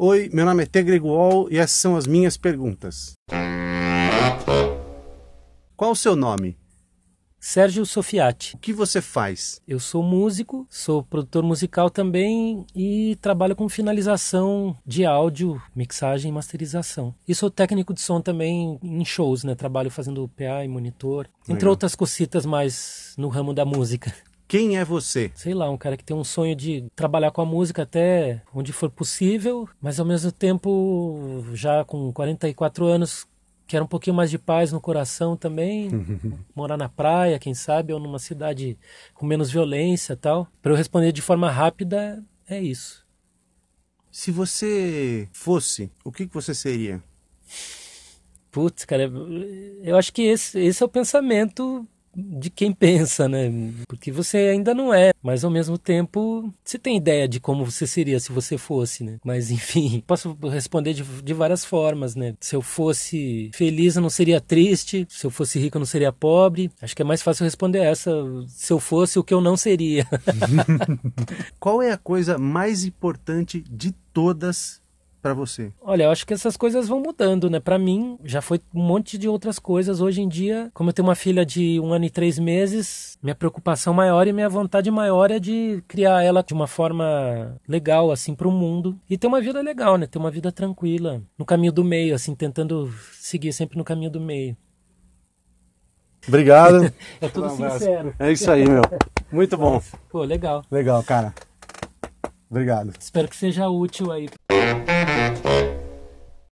Oi, meu nome é Tegreguol e essas são as minhas perguntas. Qual o seu nome? Sérgio Sofiati. O que você faz? Eu sou músico, sou produtor musical também e trabalho com finalização de áudio, mixagem e masterização. E sou técnico de som também em shows, né? Trabalho fazendo PA e monitor, entre Legal. outras cositas mais no ramo da música. Quem é você? Sei lá, um cara que tem um sonho de trabalhar com a música até onde for possível, mas ao mesmo tempo, já com 44 anos, quero um pouquinho mais de paz no coração também, morar na praia, quem sabe, ou numa cidade com menos violência tal. Para eu responder de forma rápida, é isso. Se você fosse, o que, que você seria? Putz, cara, eu acho que esse, esse é o pensamento de quem pensa, né? Porque você ainda não é, mas ao mesmo tempo você tem ideia de como você seria se você fosse, né? Mas enfim, posso responder de, de várias formas, né? Se eu fosse feliz, eu não seria triste, se eu fosse rico, eu não seria pobre. Acho que é mais fácil responder essa, se eu fosse o que eu não seria. Qual é a coisa mais importante de todas para você? Olha, eu acho que essas coisas vão mudando, né? Para mim, já foi um monte de outras coisas. Hoje em dia, como eu tenho uma filha de um ano e três meses, minha preocupação maior e minha vontade maior é de criar ela de uma forma legal, assim, para o mundo. E ter uma vida legal, né? Ter uma vida tranquila, no caminho do meio, assim, tentando seguir sempre no caminho do meio. Obrigado. é tudo sincero. É isso aí, meu. Muito bom. Pô, legal. Legal, cara. Obrigado. Espero que seja útil aí.